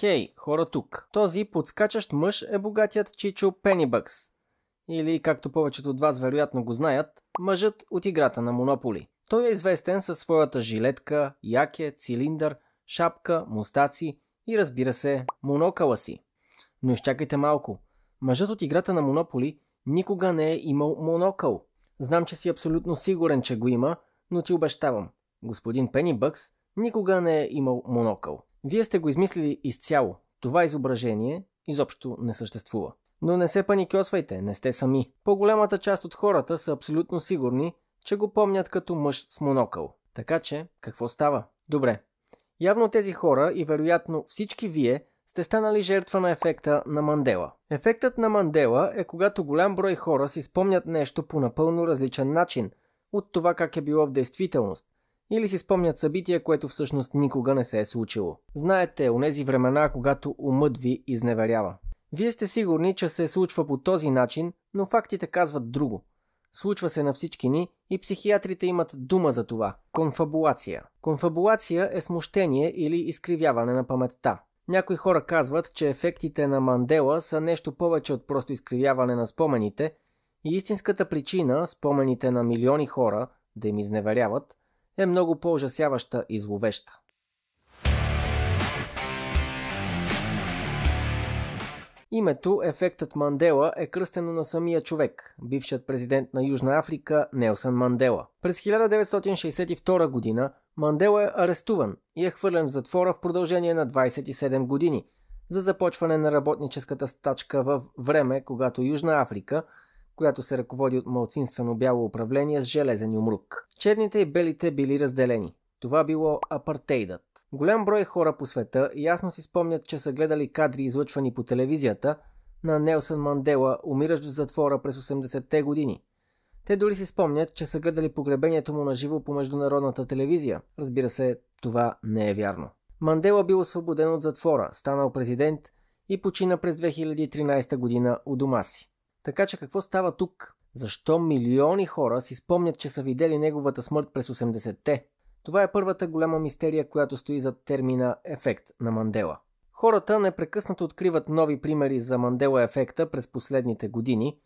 Хей, хора тук. Този подскачащ мъж е богатият Чичо Пенибъкс. Или, както повечето от вас вероятно го знаят, мъжът от играта на Монополи. Той е известен със своята жилетка, яке, цилиндър, шапка, мустаци и разбира се, монокала си. Но изчакайте малко. Мъжът от играта на Монополи никога не е имал монокъл. Знам, че си абсолютно сигурен, че го има, но ти обещавам. Господин Пенибъкс никога не е имал монокъл. Вие сте го измислили изцяло. Това изображение изобщо не съществува. Но не се паникьосвайте, не сте сами. По-голямата част от хората са абсолютно сигурни, че го помнят като мъж с монокъл. Така че, какво става? Добре. Явно тези хора и вероятно всички вие сте станали жертва на ефекта на Мандела. Ефектът на Мандела е когато голям брой хора си спомнят нещо по напълно различен начин от това как е било в действителност. Или си спомнят събитие, което всъщност никога не се е случило. Знаете, у нези времена, когато умът ви изневерява. Вие сте сигурни, че се случва по този начин, но фактите казват друго. Случва се на всички ни и психиатрите имат дума за това – конфабулация. Конфабулация е смущение или изкривяване на паметта. Някои хора казват, че ефектите на Мандела са нещо повече от просто изкривяване на спомените и истинската причина спомените на милиони хора да им изневеряват – е много по-ужасяваща и зловеща. Името Ефектът Мандела е кръстено на самия човек, бившият президент на Южна Африка Нелсън Мандела. През 1962 година Мандела е арестуван и е хвърлен в затвора в продължение на 27 години за започване на работническата стачка в време, когато Южна Африка която се ръководи от малцинствено бяло управление с железен умрук. Черните и белите били разделени. Това било апартейдът. Голям брой хора по света ясно си спомнят, че са гледали кадри излъчвани по телевизията на Нелсън Мандела, умиращ в затвора през 80-те години. Те дори си спомнят, че са гледали погребението му на живо по международната телевизия. Разбира се, това не е вярно. Мандела бил освободен от затвора, станал президент и почина през 2013 година у дома си. Така че какво става тук? Защо милиони хора си спомнят, че са видели неговата смърт през 80-те? Това е първата голяма мистерия, която стои зад термина ефект на Мандела. Хората непрекъснато откриват нови примери за Мандела ефекта през последните години.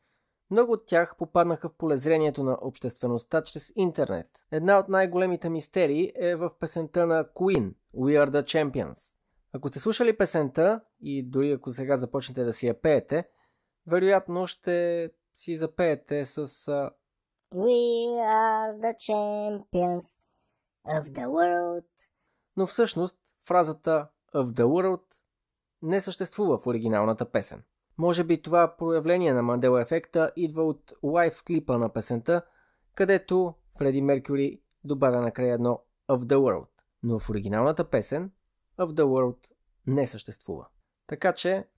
Много от тях попаднаха в полезрението на обществеността чрез интернет. Една от най-големите мистерии е в песента на Queen We Are The Champions. Ако сте слушали песента и дори ако сега започнете да си я пеете – вероятно ще си запеете с... We are the champions of the world. Но всъщност фразата of the world не съществува в оригиналната песен. Може би това проявление на Мандела ефекта идва от лайв клипа на песента, където Фреди Меркюри добавя накрая едно of the world. Но в оригиналната песен of the world не съществува. Така че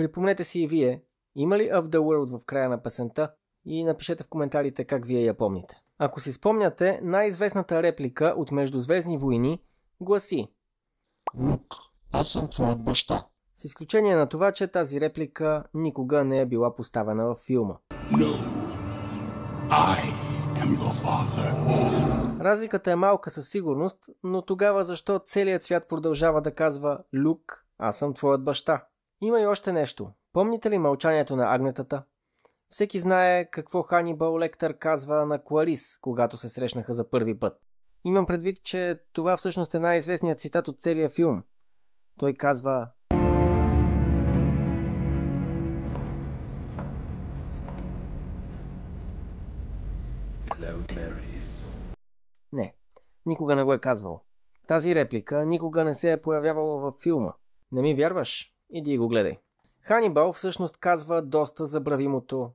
Припомнете си и вие, има ли Of the World в края на песента и напишете в коментарите как вие я помните. Ако си спомняте, най-известната реплика от Междузвездни войни гласи Лук, аз съм твоят баща. С изключение на това, че тази реплика никога не е била поставена в филма. No, I am your father. Разликата е малка със сигурност, но тогава защо целият свят продължава да казва Люк, аз съм твоят баща? Има и още нещо. Помните ли мълчанието на агнетата? Всеки знае какво Ханибал Лектър казва на Куалис, когато се срещнаха за първи път. Имам предвид, че това всъщност е най-известният цитат от целия филм. Той казва Не, никога не го е казвал. Тази реплика никога не се е появявала във филма. Не ми вярваш? Иди го гледай. Ханибал всъщност казва доста забравимото.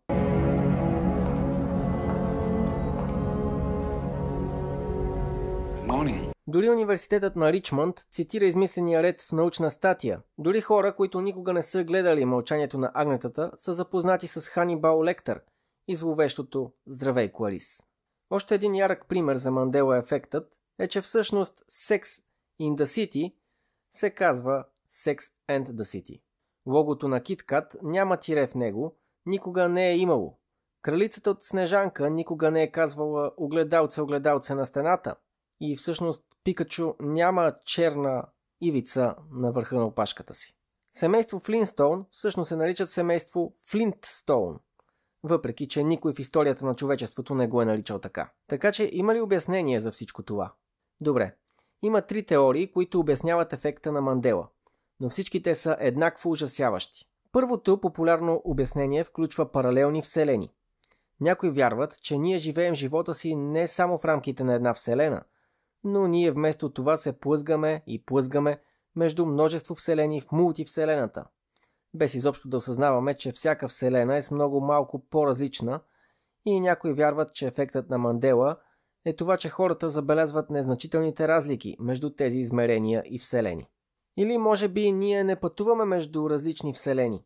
Дори университетът на Ричмонд цитира измисления ред в научна статия. Дори хора, които никога не са гледали мълчанието на агнетата, са запознати с Ханибал Лектър и зловещото Здравей, Куарис. Още един ярък пример за Мандела ефектът е, че всъщност секс in the City се казва Sex and the City. Логото на KitKat няма тире в него, никога не е имало. Кралицата от Снежанка никога не е казвала огледалце, огледалце на стената. И всъщност Пикачу няма черна ивица на върха на опашката си. Семейство Флинстоун всъщност се наричат семейство Флинтстоун, въпреки че никой в историята на човечеството не го е наричал така. Така че има ли обяснение за всичко това? Добре, има три теории, които обясняват ефекта на Мандела но всички те са еднакво ужасяващи. Първото популярно обяснение включва паралелни вселени. Някои вярват, че ние живеем живота си не само в рамките на една вселена, но ние вместо това се плъзгаме и плъзгаме между множество вселени в мултивселената. Без изобщо да осъзнаваме, че всяка вселена е с много малко по-различна и някои вярват, че ефектът на Мандела е това, че хората забелязват незначителните разлики между тези измерения и вселени. Или може би ние не пътуваме между различни вселени.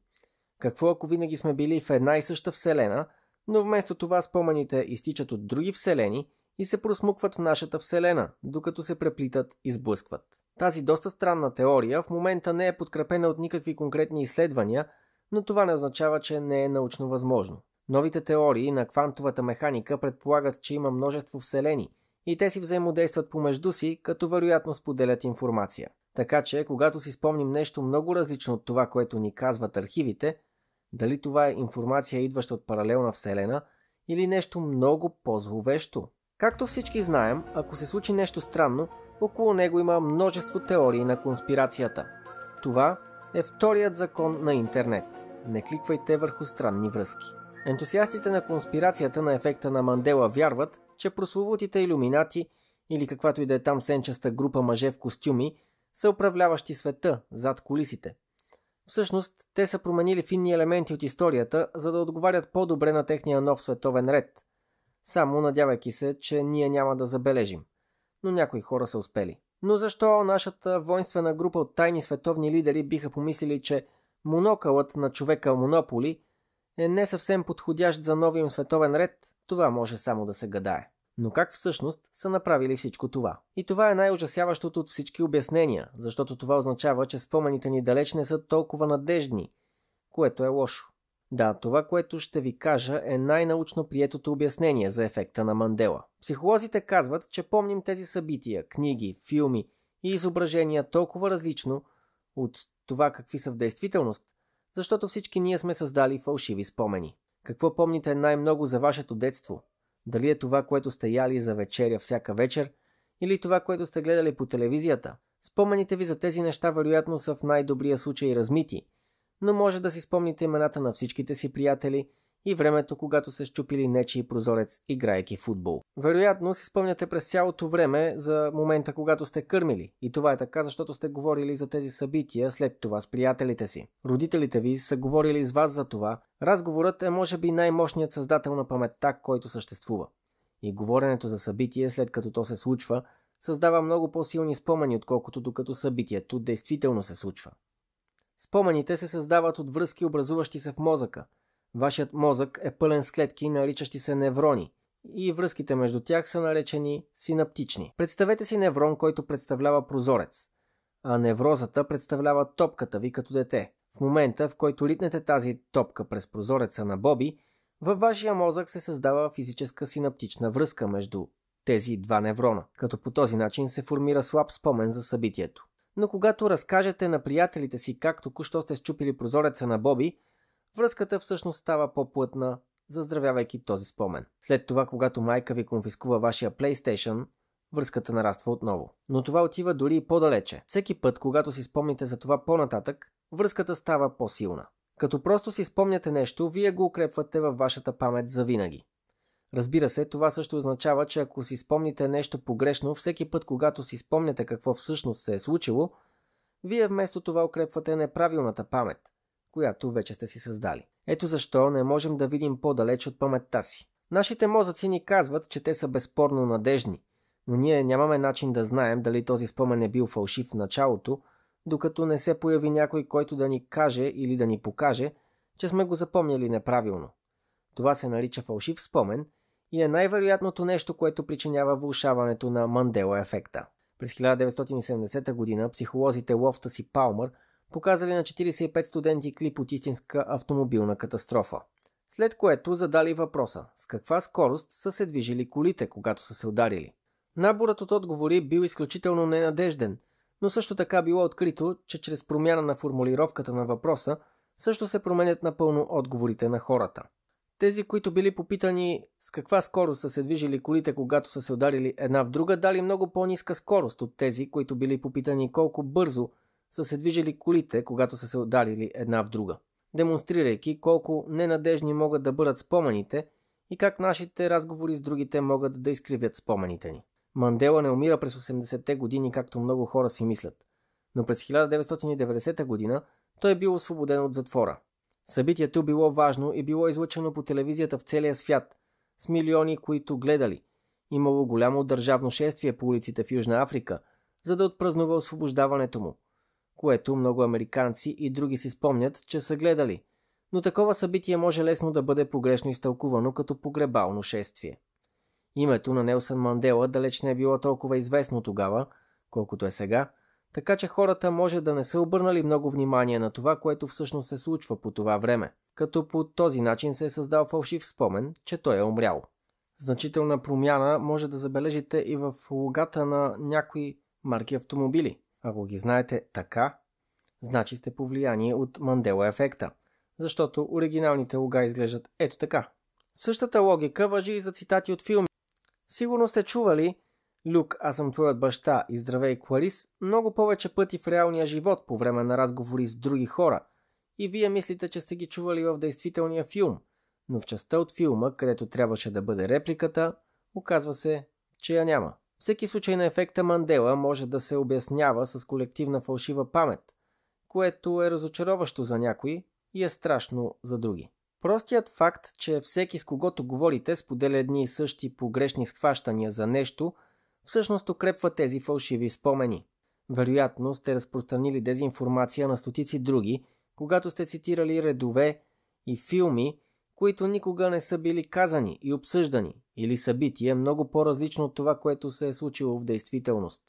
Какво ако винаги сме били в една и съща вселена, но вместо това спомените изтичат от други вселени и се просмукват в нашата вселена, докато се преплитат и сблъскват. Тази доста странна теория в момента не е подкрепена от никакви конкретни изследвания, но това не означава, че не е научно възможно. Новите теории на квантовата механика предполагат, че има множество вселени и те си взаимодействат помежду си, като вероятно споделят информация. Така че, когато си спомним нещо много различно от това, което ни казват архивите, дали това е информация идваща от паралелна вселена или нещо много по-зловещо. Както всички знаем, ако се случи нещо странно, около него има множество теории на конспирацията. Това е вторият закон на интернет. Не кликвайте върху странни връзки. Ентусиастите на конспирацията на ефекта на Мандела вярват, че прословутите иллюминати или каквато и да е там сенчаста група мъже в костюми – са управляващи света зад колисите. Всъщност, те са променили финни елементи от историята, за да отговарят по-добре на техния нов световен ред. Само надявайки се, че ние няма да забележим. Но някои хора са успели. Но защо нашата воинствена група от тайни световни лидери биха помислили, че монокълът на човека Монополи е не съвсем подходящ за новия световен ред, това може само да се гадае. Но как всъщност са направили всичко това? И това е най-ужасяващото от всички обяснения, защото това означава, че спомените ни далеч не са толкова надежни, което е лошо. Да, това, което ще ви кажа е най-научно приетото обяснение за ефекта на Мандела. Психолозите казват, че помним тези събития, книги, филми и изображения толкова различно от това какви са в действителност, защото всички ние сме създали фалшиви спомени. Какво помните най-много за вашето детство? Дали е това, което сте яли за вечеря всяка вечер, или това, което сте гледали по телевизията. Спомените ви за тези неща вероятно са в най-добрия случай размити, но може да си спомните имената на всичките си приятели – и времето, когато са щупили нечи прозорец, играйки футбол. Вероятно си спомняте през цялото време за момента, когато сте кърмили. И това е така, защото сте говорили за тези събития след това с приятелите си. Родителите ви са говорили с вас за това. Разговорът е може би най-мощният създател на паметта, който съществува. И говоренето за събитие, след като то се случва, създава много по-силни спомени, отколкото докато събитието действително се случва. Спомените се създават от връзки, образуващи се в мозъка – Вашият мозък е пълен с клетки, наричащи се неврони – и връзките между тях са наречени синаптични. Представете си неврон, който представлява прозорец, а неврозата представлява топката ви като дете. В момента, в който литнете тази топка през прозореца на Боби, във вашия мозък се създава физическа синаптична връзка между тези два неврона, като по този начин се формира слаб спомен за събитието. Но когато разкажете на приятелите си как току-що сте щупили прозореца на Боби, връзката всъщност става по-плътна, заздравявайки този спомен. След това, когато майка ви конфискува вашия PlayStation, връзката нараства отново. Но това отива дори и по-далече. Всеки път, когато си спомните за това по-нататък, връзката става по-силна. Като просто си спомняте нещо, вие го укрепвате във вашата памет за винаги. Разбира се, това също означава, че ако си спомните нещо погрешно, всеки път, когато си спомняте какво всъщност се е случило, вие вместо това укрепвате неправилната памет – която вече сте си създали. Ето защо не можем да видим по-далеч от паметта си. Нашите мозъци ни казват, че те са безспорно надежни, но ние нямаме начин да знаем дали този спомен е бил фалшив в началото, докато не се появи някой, който да ни каже или да ни покаже, че сме го запомняли неправилно. Това се нарича фалшив спомен и е най-вероятното нещо, което причинява влушаването на Мандела ефекта. През 1970 г. психолозите Лофтас и Палмър – показали на 45 студенти клип от истинска автомобилна катастрофа. След което задали въпроса с каква скорост са се движили колите, когато са се ударили. Наборът от отговори бил изключително ненадежден, но също така било открито, че чрез промяна на формулировката на въпроса също се променят напълно отговорите на хората. Тези, които били попитани с каква скорост са се движили колите, когато са се ударили една в друга, дали много по-ниска скорост от тези, които били попитани колко бързо са се движили колите, когато са се отдалили една в друга, демонстрирайки колко ненадежни могат да бъдат спомените и как нашите разговори с другите могат да изкривят спомените ни. Мандела не умира през 80-те години, както много хора си мислят, но през 1990 година той е бил освободен от затвора. Събитието било важно и било излъчено по телевизията в целия свят, с милиони, които гледали. Имало голямо държавно шествие по улиците в Южна Африка, за да отпразнува освобождаването му – което много американци и други си спомнят, че са гледали. Но такова събитие може лесно да бъде погрешно изтълкувано като погребално шествие. Името на Нелсън Мандела далеч не е било толкова известно тогава, колкото е сега, така че хората може да не са обърнали много внимание на това, което всъщност се случва по това време, като по този начин се е създал фалшив спомен, че той е умрял. Значителна промяна може да забележите и в логата на някои марки автомобили – ако ги знаете така, значи сте повлияние от Мандела ефекта, защото оригиналните луга изглеждат ето така. Същата логика въжи и за цитати от филми. Сигурно сте чували Люк, аз съм твоят баща и здравей Кларис много повече пъти в реалния живот по време на разговори с други хора. И вие мислите, че сте ги чували в действителния филм. Но в частта от филма, където трябваше да бъде репликата, оказва се, че я няма. Всеки случай на ефекта Мандела може да се обяснява с колективна фалшива памет, което е разочароващо за някои и е страшно за други. Простият факт, че всеки с когото говорите споделя едни и същи погрешни схващания за нещо, всъщност укрепва тези фалшиви спомени. Вероятно сте разпространили дезинформация на стотици други, когато сте цитирали редове и филми, които никога не са били казани и обсъждани, или събитие много по-различно от това, което се е случило в действителност.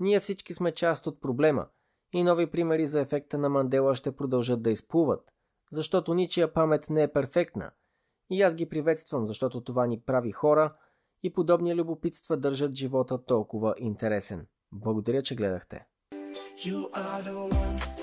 Ние всички сме част от проблема и нови примери за ефекта на Мандела ще продължат да изплуват, защото ничия памет не е перфектна. И аз ги приветствам, защото това ни прави хора и подобни любопитства държат живота толкова интересен. Благодаря, че гледахте. You are the one.